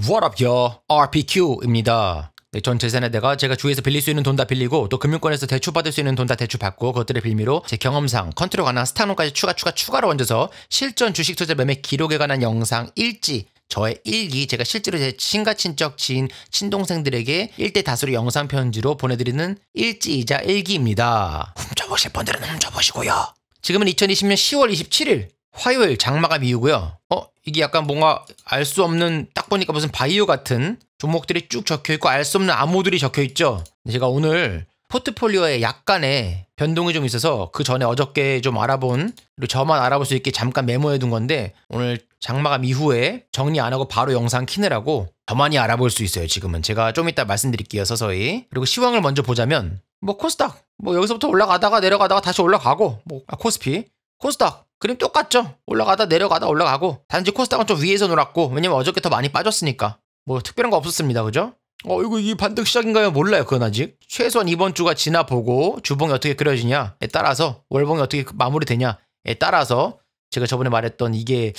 What up, yo? RPQ입니다. 네, 전 재산에다가 제가 주위에서 빌릴 수 있는 돈 다 빌리고 또 금융권에서 대출 받을 수 있는 돈 다 대출 받고 그것들의 빌미로 제 경험상 컨트롤 관한 스타논까지 추가 추가 추가로 얹어서 실전 주식 투자 매매 기록에 관한 영상 일지 저의 일기 제가 실제로 제 친가 친척 지인 친동생들에게 일대 다수로 영상 편지로 보내드리는 일지이자 일기입니다. 훔쳐보실 분들은 훔쳐보시고요. 지금은 2020년 10월 27일 화요일 장마감 이후고요. 어 이게 약간 뭔가 알 수 없는 딱 보니까 무슨 바이오 같은 종목들이 쭉 적혀 있고 알 수 없는 암호들이 적혀 있죠. 제가 오늘 포트폴리오에 약간의 변동이 좀 있어서 그 전에 어저께 좀 알아본 그리고 저만 알아볼 수 있게 잠깐 메모해 둔 건데 오늘 장마감 이후에 정리 안 하고 바로 영상 키느라고 저만이 알아볼 수 있어요 지금은 제가 좀 이따 말씀드릴게요 서서히 그리고 시황을 먼저 보자면 뭐 코스닥 뭐 여기서부터 올라가다가 내려가다가 다시 올라가고 뭐 아, 코스피 코스닥 그림 똑같죠. 올라가다 내려가다 올라가고 단지 코스닥은 좀 위에서 놀았고 왜냐면 어저께 더 많이 빠졌으니까 뭐 특별한 거 없었습니다. 그죠? 어 이거 이 반등 시작인가요? 몰라요 그건 아직 최소한 이번 주가 지나보고 주봉이 어떻게 그려지냐에 따라서 월봉이 어떻게 그 마무리되냐에 따라서 제가 저번에 말했던 이게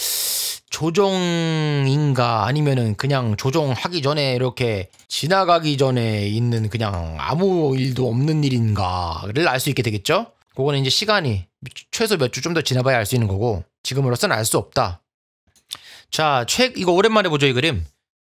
조정인가 아니면은 그냥 조정하기 전에 이렇게 지나가기 전에 있는 그냥 아무 일도 없는 일인가를 알 수 있게 되겠죠? 그거는 이제 시간이 최소 몇 주 좀 더 지나봐야 알 수 있는 거고 지금으로서는 알 수 없다. 자, 최 이거 오랜만에 보죠 이 그림.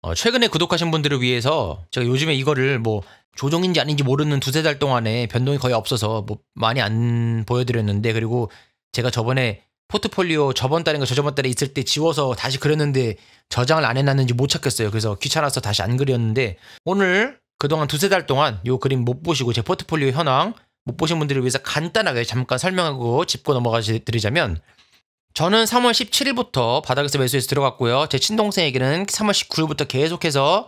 어, 최근에 구독하신 분들을 위해서 제가 요즘에 이거를 뭐 조정인지 아닌지 모르는 두세 달 동안에 변동이 거의 없어서 뭐 많이 안 보여드렸는데 그리고 제가 저번에 포트폴리오 저번 달인가 저저번 달에 있을 때 지워서 다시 그렸는데 저장을 안 해놨는지 못 찾겠어요. 그래서 귀찮아서 다시 안 그렸는데 오늘 그동안 두세 달 동안 요 그림 못 보시고 제 포트폴리오 현황 못 보신 분들을 위해서 간단하게 잠깐 설명하고 짚고 넘어가 드리자면 저는 3월 17일부터 바닥에서 매수해서 들어갔고요. 제 친동생에게는 3월 19일부터 계속해서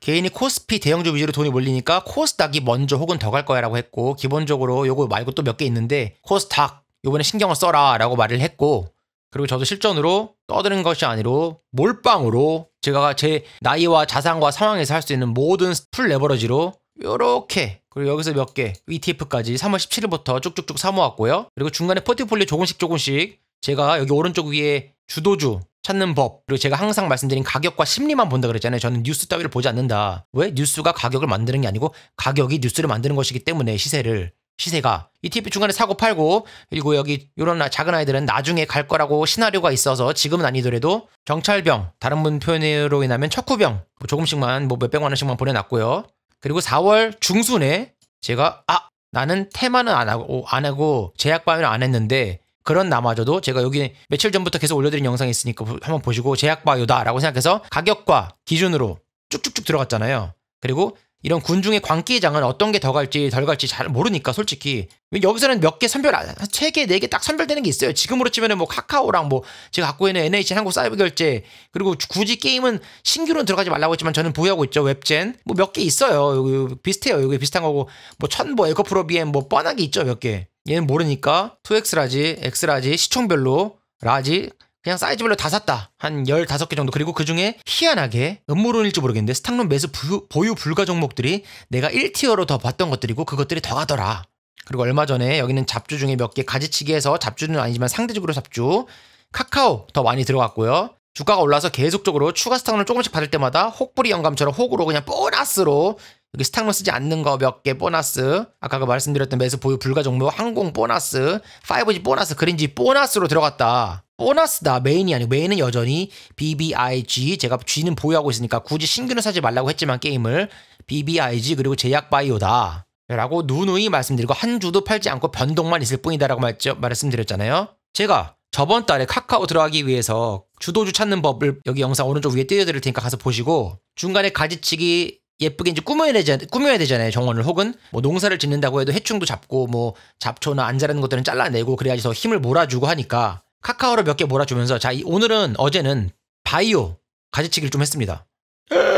개인이 코스피 대형주 위주로 돈이 몰리니까 코스닥이 먼저 혹은 더 갈 거야라고 했고 기본적으로 요거 말고 또 몇 개 있는데 코스닥 요번에 신경을 써라라고 말을 했고 그리고 저도 실전으로 떠드는 것이 아니로 몰빵으로 제가 제 나이와 자산과 상황에서 할 수 있는 모든 풀 레버러지로 이렇게 그리고 여기서 몇 개, ETF까지 3월 17일부터 쭉쭉쭉 사모았고요. 그리고 중간에 포트폴리오 조금씩 조금씩 제가 여기 오른쪽 위에 주도주 찾는 법 그리고 제가 항상 말씀드린 가격과 심리만 본다 그랬잖아요 저는 뉴스 따위를 보지 않는다 왜 뉴스가 가격을 만드는 게 아니고 가격이 뉴스를 만드는 것이기 때문에 시세를 시세가 ETF 중간에 사고 팔고 그리고 여기 이런 아, 작은 아이들은 나중에 갈 거라고 시나리오가 있어서 지금은 아니더라도 정찰병 다른 분 표현으로 인하면 척후병 뭐 조금씩만 뭐 몇백만 원씩만 보내놨고요 그리고 4월 중순에 제가 아 나는 테마는 안 하고 안 하고 제약 바이오는 안 했는데 그런 나마저도 제가 여기 며칠 전부터 계속 올려드린 영상이 있으니까 한번 보시고 제약 바이오다라고 생각해서 가격과 기준으로 쭉쭉쭉 들어갔잖아요. 그리고 이런 군중의 광기장은 어떤 게 더 갈지 덜 갈지 잘 모르니까 솔직히 여기서는 몇 개 선별 세개네개 딱 선별되는 게 있어요 지금으로 치면은 뭐 카카오랑 뭐 제가 갖고 있는 n h 한국 사이버 결제 그리고 굳이 게임은 신규로는 들어가지 말라고 했지만 저는 보유하고 있죠 웹젠 뭐 몇 개 있어요 여기, 비슷해요 여기 비슷한 거고 뭐 천보 뭐 에코프로 비엠 뭐 뻔하게 있죠 몇개 얘는 모르니까 2X라지 X라지 시청별로 라지 그냥 사이즈별로 다 샀다. 한 15개 정도. 그리고 그 중에 희한하게 음모론일지 모르겠는데 스탁론 매수 부, 보유 불가 종목들이 내가 1티어로 더 봤던 것들이고 그것들이 더 가더라. 그리고 얼마 전에 여기는 잡주 중에 몇 개 가지치기해서 잡주는 아니지만 상대적으로 잡주 카카오 더 많이 들어갔고요. 주가가 올라서 계속적으로 추가 스탁론을 조금씩 받을 때마다 혹부리 영감처럼 혹으로 그냥 보너스로 여기 스탁론 쓰지 않는 거 몇 개 보너스 아까 그 말씀드렸던 매수 보유 불가 종목 항공 보너스 5G 보너스 그린지 보너스로 들어갔다 보너스다 메인이 아니고 메인은 여전히 BBIG 제가 G는 보유하고 있으니까 굳이 신규는 사지 말라고 했지만 게임을 BBIG 그리고 제약바이오다 라고 누누이 말씀드리고 한 주도 팔지 않고 변동만 있을 뿐이다라고 말씀드렸잖아요 제가 저번 달에 카카오 들어가기 위해서 주도주 찾는 법을 여기 영상 오른쪽 위에 띄워드릴 테니까 가서 보시고 중간에 가지치기 예쁘게 이제 꾸며야 되잖아요. 꾸며야 되잖아요. 정원을 혹은 뭐 농사를 짓는다고 해도 해충도 잡고 뭐 잡초나 안 자라는 것들은 잘라내고 그래야지 더 힘을 몰아주고 하니까 카카오를 몇 개 몰아주면서 자 오늘은 어제는 바이오 가지치기를 좀 했습니다.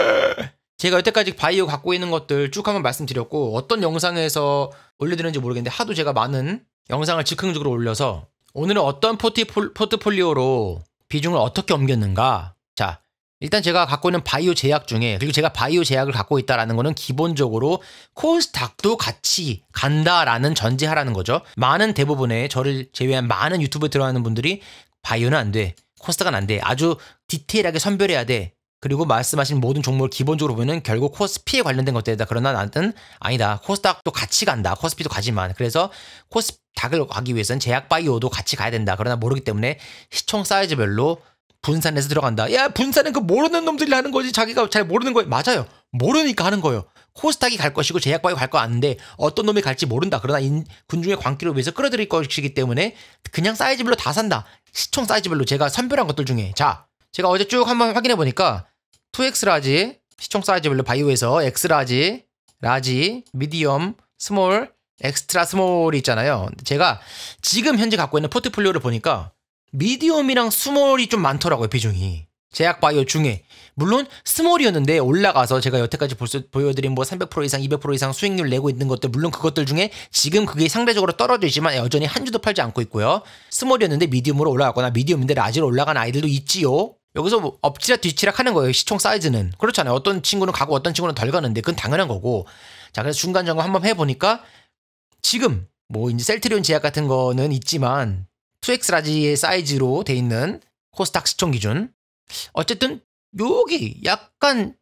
제가 여태까지 바이오 갖고 있는 것들 쭉 한번 말씀드렸고 어떤 영상에서 올려드렸는지 모르겠는데 하도 제가 많은 영상을 즉흥적으로 올려서 오늘은 어떤 포트폴리오로 비중을 어떻게 옮겼는가 일단 제가 갖고 있는 바이오 제약 중에 그리고 제가 바이오 제약을 갖고 있다라는 거는 기본적으로 코스닥도 같이 간다라는 전제하라는 거죠. 많은 대부분의 저를 제외한 많은 유튜브에 들어가는 분들이 바이오는 안 돼. 코스닥은 안 돼. 아주 디테일하게 선별해야 돼. 그리고 말씀하신 모든 종목을 기본적으로 보면 결국 코스피에 관련된 것들이다. 그러나 나는 아니다. 코스닥도 같이 간다. 코스피도 가지만. 그래서 코스닥을 가기 위해서는 제약 바이오도 같이 가야 된다. 그러나 모르기 때문에 시총 사이즈별로 분산해서 들어간다. 야, 분산은 그 모르는 놈들이 하는 거지. 자기가 잘 모르는 거예요. 맞아요. 모르니까 하는 거예요. 코스닥이 갈 것이고 제약바이 갈 거 아는데 어떤 놈이 갈지 모른다. 그러나 인, 군중의 광기를 위해서 끌어들일 것이기 때문에 그냥 사이즈별로 다 산다. 시총 사이즈별로 제가 선별한 것들 중에 자, 제가 어제 쭉 한번 확인해 보니까 2X 라지 시총 사이즈별로 바이오에서 X 라지, 라지, 미디엄, 스몰, 엑스트라 스몰이 있잖아요. 제가 지금 현재 갖고 있는 포트폴리오를 보니까 미디움이랑 스몰이 좀 많더라고요 비중이 제약 바이오 중에 물론 스몰이었는데 올라가서 제가 여태까지 벌써 보여드린 뭐 300% 이상 200% 이상 수익률 내고 있는 것들 물론 그것들 중에 지금 그게 상대적으로 떨어지지만 여전히 한 주도 팔지 않고 있고요 스몰이었는데 미디움으로 올라갔거나 미디움인데 라지로 올라간 아이들도 있지요 여기서 뭐 엎치락 뒤치락 하는 거예요 시총 사이즈는 그렇잖아요 어떤 친구는 가고 어떤 친구는 덜 가는데 그건 당연한 거고 자 그래서 중간 점검 한번 해보니까 지금 뭐 이제 셀트리온 제약 같은 거는 있지만 2x 라지의 사이즈로 돼 있는 코스닥 시청 기준. 어쨌든 여기 약간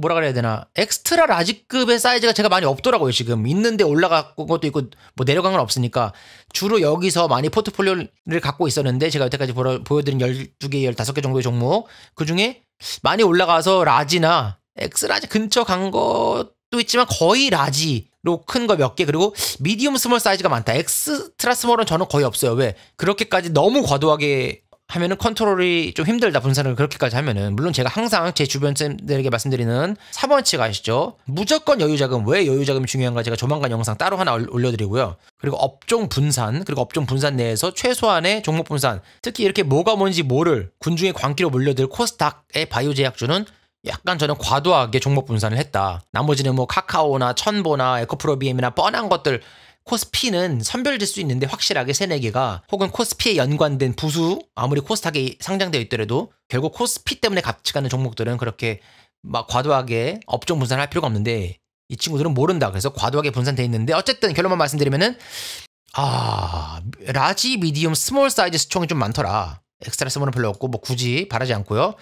뭐라 그래야 되나 엑스트라 라지급의 사이즈가 제가 많이 없더라고요 지금 있는데 올라간 것도 있고 뭐 내려간 건 없으니까 주로 여기서 많이 포트폴리오를 갖고 있었는데 제가 여태까지 보여, 드린 12개 15개 정도의 종목 그중에 많이 올라가서 라지나 엑스라지 근처 간 것도 있지만 거의 라지 로큰거몇개 그리고 미디움 스몰 사이즈가 많다. 엑스트라 스몰은 저는 거의 없어요. 왜? 그렇게까지 너무 과도하게 하면은 컨트롤이 좀 힘들다 분산을 그렇게까지 하면은 물론 제가 항상 제 주변 쌤들에게 말씀드리는 4번칙 아시죠? 무조건 여유자금 왜 여유자금이 중요한가 제가 조만간 영상 따로 하나 올려드리고요 그리고 업종 분산 그리고 업종 분산 내에서 최소한의 종목 분산 특히 이렇게 뭐가 뭔지 모를 군중의 광기로 몰려들 코스닥의 바이오제약주는 약간 저는 과도하게 종목 분산을 했다. 나머지는 뭐 카카오나 천보나 에코프로비엠이나 뻔한 것들 코스피는 선별될 수 있는데 확실하게 3, 4 개가 혹은 코스피에 연관된 부수 아무리 코스닥에 상장되어 있더라도 결국 코스피 때문에 같이 가는 종목들은 그렇게 막 과도하게 업종 분산할 필요가 없는데 이 친구들은 모른다. 그래서 과도하게 분산돼 있는데 어쨌든 결론만 말씀드리면은 아 라지 미디움 스몰 사이즈 수총이좀 많더라. 엑스트라 스몰은 별로 없고 뭐 굳이 바라지 않고요.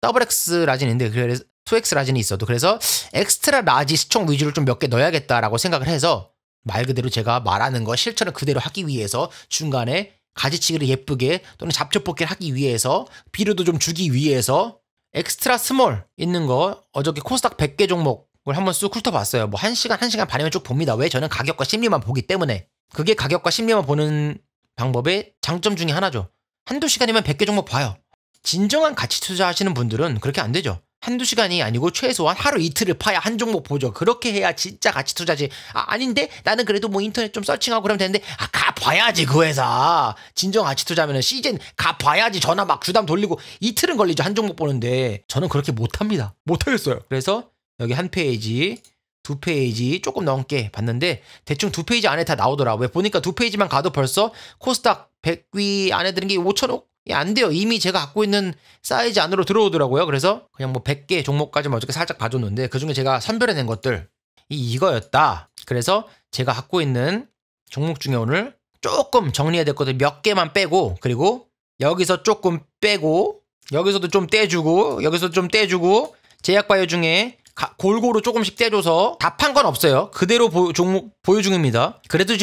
더블 X 라진 있는데 그래서 2X 라진이 있어도 그래서 엑스트라 라지 시총 위주를 좀 몇 개 넣어야겠다라고 생각을 해서 말 그대로 제가 말하는 거 실천을 그대로 하기 위해서 중간에 가지치기를 예쁘게 또는 잡초뽑기를 하기 위해서 비료도 좀 주기 위해서 엑스트라 스몰 있는 거 어저께 코스닥 100개 종목을 한번 쑥 훑어봤어요. 뭐 1시간, 1시간 반이면 쭉 봅니다. 왜? 저는 가격과 심리만 보기 때문에. 그게 가격과 심리만 보는 방법의 장점 중에 하나죠. 한두 시간이면 100개 종목 봐요. 진정한 가치 투자하시는 분들은 그렇게 안 되죠. 한두 시간이 아니고 최소한 하루 이틀을 파야 한 종목 보죠. 그렇게 해야 진짜 가치 투자지. 아, 아닌데? 나는 그래도 뭐 인터넷 좀 서칭하고 그러면 되는데, 아, 가봐야지, 그 회사. 진정 가치 투자면은 시즌 가봐야지 전화 막 주담 돌리고 이틀은 걸리죠. 한 종목 보는데. 저는 그렇게 못합니다. 못하겠어요. 그래서 여기 한 페이지, 두 페이지 조금 넘게 봤는데, 대충 두 페이지 안에 다 나오더라고요. 보니까 두 페이지만 가도 벌써 코스닥 100위 안에 드는 게 5천억 예, 안 돼요. 이미 제가 갖고 있는 사이즈 안으로 들어오더라고요. 그래서 그냥 뭐 100개 종목까지만 뭐 어저께 살짝 봐줬는데 그중에 제가 선별해낸 것들 이 이거였다. 그래서 제가 갖고 있는 종목 중에 오늘 조금 정리해야 될 것들 몇 개만 빼고 그리고 여기서 조금 빼고 여기서도 좀 떼주고 여기서 도좀 떼주고 제약바이오 중에 가, 골고루 조금씩 떼줘서 다 판 건 없어요. 그대로 보, 종목 보유 중입니다. 그래도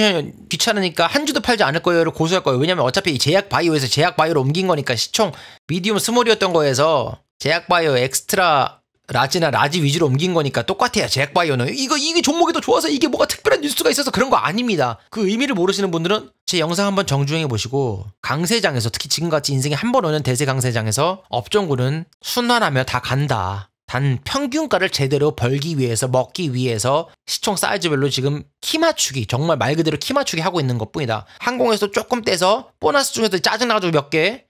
귀찮으니까 한 주도 팔지 않을 거예요를 고수할 거예요. 왜냐면 어차피 제약 바이오에서 제약 바이오로 옮긴 거니까 시총 미디움 스몰이었던 거에서 제약 바이오 엑스트라 라지나 라지 위주로 옮긴 거니까 똑같아요. 제약 바이오는 이거 이게 종목이 더 좋아서 이게 뭐가 특별한 뉴스가 있어서 그런 거 아닙니다. 그 의미를 모르시는 분들은 제 영상 한번 정주행해 보시고 강세장에서 특히 지금같이 인생에 한 번 오는 대세 강세장에서 업종군은 순환하며 다 간다. 단 평균가를 제대로 벌기 위해서 먹기 위해서 시총 사이즈별로 지금 키 맞추기 정말 말 그대로 키 맞추기 하고 있는 것뿐이다. 항공에서 조금 떼서 보너스 중에서 짜증나가지고 몇 개.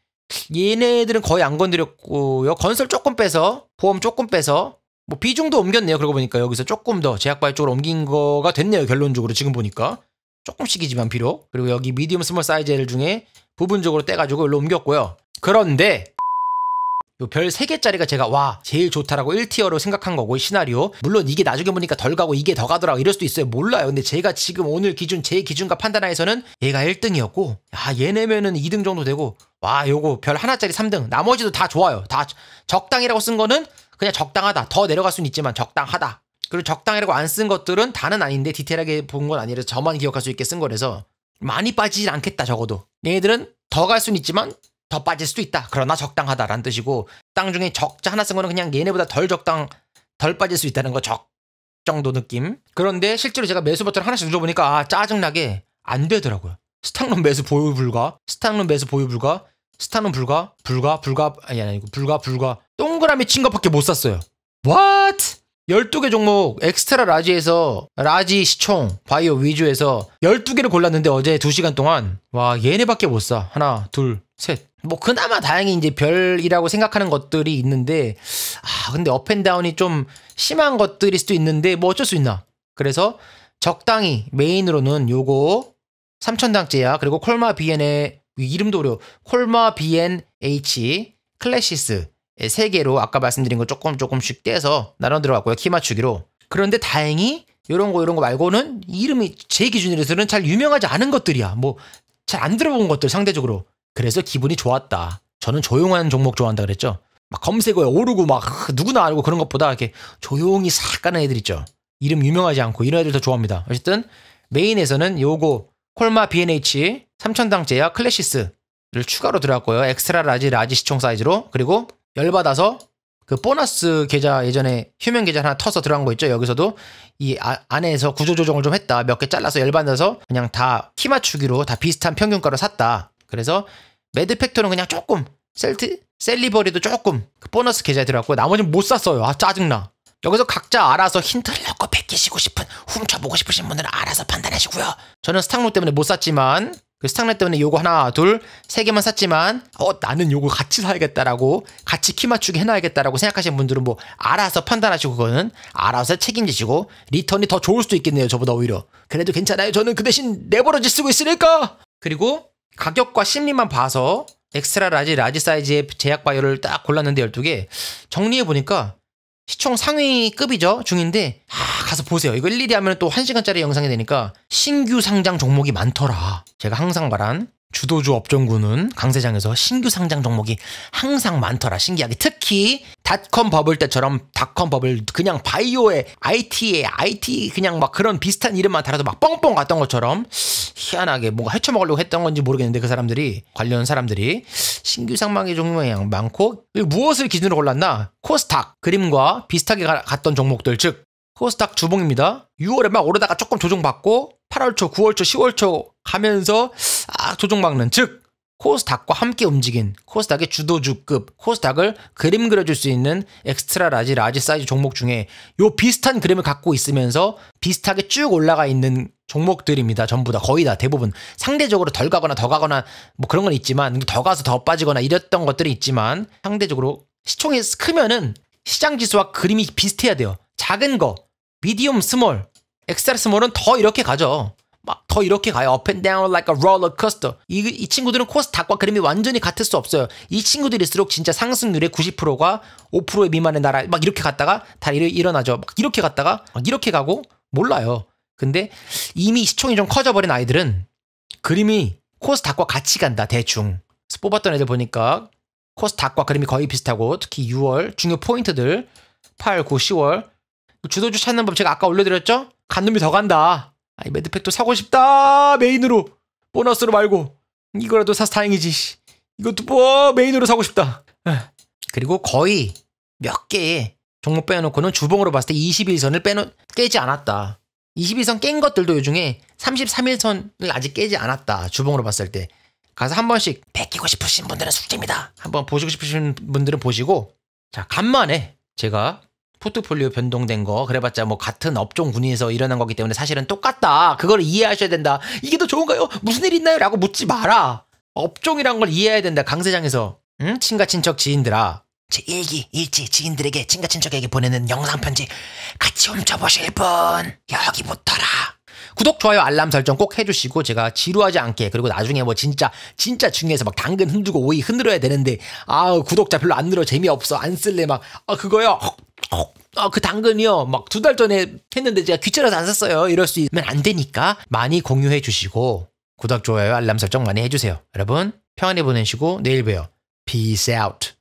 얘네들은 거의 안 건드렸고요. 건설 조금 빼서 보험 조금 빼서 뭐 비중도 옮겼네요. 그러고 보니까 여기서 조금 더 제약발 쪽으로 옮긴 거가 됐네요. 결론적으로 지금 보니까 조금씩이지만 비록 그리고 여기 미디움 스몰 사이즈 애들 중에 부분적으로 떼가지고 일로 옮겼고요. 그런데 별 3개짜리가 제가 와 제일 좋다라고 1티어로 생각한 거고 시나리오 물론 이게 나중에 보니까 덜 가고 이게 더 가더라고 이럴 수도 있어요 몰라요 근데 제가 지금 오늘 기준 제 기준과 판단하에서는 얘가 1등이었고 아 얘네면은 2등 정도 되고 와 요거 별 하나짜리 3등 나머지도 다 좋아요 다 적당이라고 쓴 거는 그냥 적당하다 더 내려갈 수는 있지만 적당하다 그리고 적당이라고 안 쓴 것들은 다는 아닌데 디테일하게 본 건 아니라서 저만 기억할 수 있게 쓴 거라서 많이 빠지진 않겠다 적어도 얘네들은 더 갈 수는 있지만 더 빠질 수도 있다. 그러나 적당하다라는 뜻이고 땅중에 적자 하나 쓴 거는 그냥 얘네보다 덜 적당 덜 빠질 수 있다는 거 적 정도 느낌. 그런데 실제로 제가 매수 버튼 하나씩 눌러보니까 아, 짜증나게 안 되더라고요. 스탁론 매수 보유 불가, 스탁론 매수 보유 불가, 스탁론 불가, 불가, 불가 아니 아니고 불가 불가 동그라미 친 것밖에 못 샀어요. What? 12개 종목 엑스트라 라지에서 라지 시총 바이오 위주에서 12개를 골랐는데 어제 2시간 동안 와 얘네밖에 못 사. 하나, 둘, 셋, 뭐 그나마 다행히 이제 별이라고 생각하는 것들이 있는데 아 근데 업앤다운이 좀 심한 것들일 수도 있는데 뭐 어쩔 수 있나 그래서 적당히 메인으로는 요거 3천당째야 그리고 콜마 비엔의 이름도 어려워 콜마 비엔 H 클래시스 세 개로 아까 말씀드린 거 조금 조금씩 떼서 나눠 들어갔고요 키 맞추기로 그런데 다행히 요런 거 요런 거 말고는 이름이 제 기준으로서는 잘 유명하지 않은 것들이야 뭐 잘 안 들어본 것들 상대적으로 그래서 기분이 좋았다. 저는 조용한 종목 좋아한다 그랬죠. 막 검색어에 오르고 막 누구나 알고 그런 것보다 이렇게 조용히 싹 가는 애들 있죠. 이름 유명하지 않고 이런 애들 더 좋아합니다. 어쨌든 메인에서는 요거 콜마 B&H n 3천당 제야 클래시스를 추가로 들어왔고요 엑스트라 라지 라지 시총 사이즈로 그리고 열받아서 그 보너스 계좌 예전에 휴면 계좌 하나 터서 들어간 거 있죠. 여기서도 이 아, 안에서 구조 조정을 좀 했다. 몇 개 잘라서 열받아서 그냥 다 키 맞추기로 다 비슷한 평균가로 샀다. 그래서 매드 팩토는 그냥 조금 셀트 셀리버리도 조금 그 보너스 계좌에 들어갔고 나머지는 못 샀어요. 아 짜증나. 여기서 각자 알아서 힌트를 넣고 베끼시고 싶은 훔쳐보고 싶으신 분들은 알아서 판단하시고요. 저는 스탁로 때문에 못 샀지만 그 스탁렛 때문에 요거 하나 둘 세 개만 샀지만 어 나는 요거 같이 사야겠다라고 같이 키 맞추기 해놔야겠다라고 생각하시는 분들은 뭐 알아서 판단하시고 그거는 알아서 책임지시고 리턴이 더 좋을 수도 있겠네요 저보다 오히려 그래도 괜찮아요 저는 그 대신 내버려지 쓰고 있으니까 그리고 가격과 심리만 봐서 엑스트라 라지 라지 사이즈의 제약 바이오를 딱 골랐는데 12개 정리해 보니까 시총 상위급이죠 중인데 아, 가서 보세요 이거 일일이 하면 또 1시간짜리 영상이 되니까 신규 상장 종목이 많더라 제가 항상 말한 주도주 업종군은 강세장에서 신규 상장 종목이 항상 많더라 신기하게 특히 닷컴 버블 때처럼 닷컴 버블 그냥 바이오에 IT에 IT 그냥 막 그런 비슷한 이름만 달아도 막 뻥뻥 갔던 것처럼 희한하게 뭔가 헤쳐먹으려고 했던 건지 모르겠는데 그 사람들이 관련 사람들이 신규 상망의 종목이 많고 무엇을 기준으로 골랐나 코스닥 그림과 비슷하게 갔던 종목들 즉 코스닥 주봉입니다. 6월에 막 오르다가 조금 조정받고 8월 초, 9월 초, 10월 초 가면서 아, 조종 막는 즉 코스닥과 함께 움직인 코스닥의 주도주급 코스닥을 그림 그려줄 수 있는 엑스트라 라지 라지 사이즈 종목 중에 요 비슷한 그림을 갖고 있으면서 비슷하게 쭉 올라가 있는 종목들입니다. 전부 다 거의 다 대부분 상대적으로 덜 가거나 더 가거나 뭐 그런 건 있지만 더 가서 더 빠지거나 이랬던 것들이 있지만 상대적으로 시총이 크면은 시장 지수와 그림이 비슷해야 돼요. 작은 거 미디움 스몰 엑셀스몰은 스더 이렇게 가죠. 막 더 이렇게 가요. Up and down like a roller coaster. 이, 이 친구들은 코스닥과 그림이 완전히 같을 수 없어요. 이 친구들일수록 진짜 상승률의 90%가 5%의 미만의 나라 막 이렇게 갔다가 다 일, 일어나죠. 막 이렇게 갔다가 막 이렇게 가고 몰라요. 근데 이미 시총이 좀 커져버린 아이들은 그림이 코스닥과 같이 간다 대충. 뽑았던 애들 보니까 코스닥과 그림이 거의 비슷하고 특히 6월 중요 포인트들 8, 9, 10월 뭐 주도주 찾는 법 제가 아까 올려드렸죠? 간 놈이 더 간다. 아이 매드팩도 사고 싶다. 메인으로 보너스로 말고 이거라도 사서 다행이지. 이것도 뭐 메인으로 사고 싶다. 그리고 거의 몇 개의 종목 빼놓고는 주봉으로 봤을 때 21선을 빼놓 깨지 않았다. 21선 깬 것들도 요중에 33일선을 아직 깨지 않았다. 주봉으로 봤을 때. 가서 한 번씩 베끼고 싶으신 분들은 숙제입니다. 한번 보시고 싶으신 분들은 보시고 자 간만에 제가 포트폴리오 변동된 거 그래봤자 뭐 같은 업종 군위에서 일어난 거기 때문에 사실은 똑같다. 그걸 이해하셔야 된다. 이게 더 좋은가요? 무슨 일 있나요? 라고 묻지 마라. 업종이란 걸 이해해야 된다. 강세장에서. 응? 친가 친척 지인들아. 제 일기 일지 지인들에게 친가 친척에게 보내는 영상 편지 같이 훔쳐보실 분 여기 붙더라. 구독, 좋아요, 알람 설정 꼭 해주시고 제가 지루하지 않게 그리고 나중에 뭐 진짜 진짜 중요해서 막 당근 흔들고 오이 흔들어야 되는데 아 구독자 별로 안 늘어 재미없어 안 쓸래 막 아 그거요 어, 그 당근이요. 막 두 달 전에 했는데 제가 귀찮아서 안 샀어요. 이럴 수 있으면 안 되니까 많이 공유해 주시고 구독, 좋아요, 알람 설정 많이 해주세요. 여러분, 평안히 보내시고 내일 봬요. Peace out.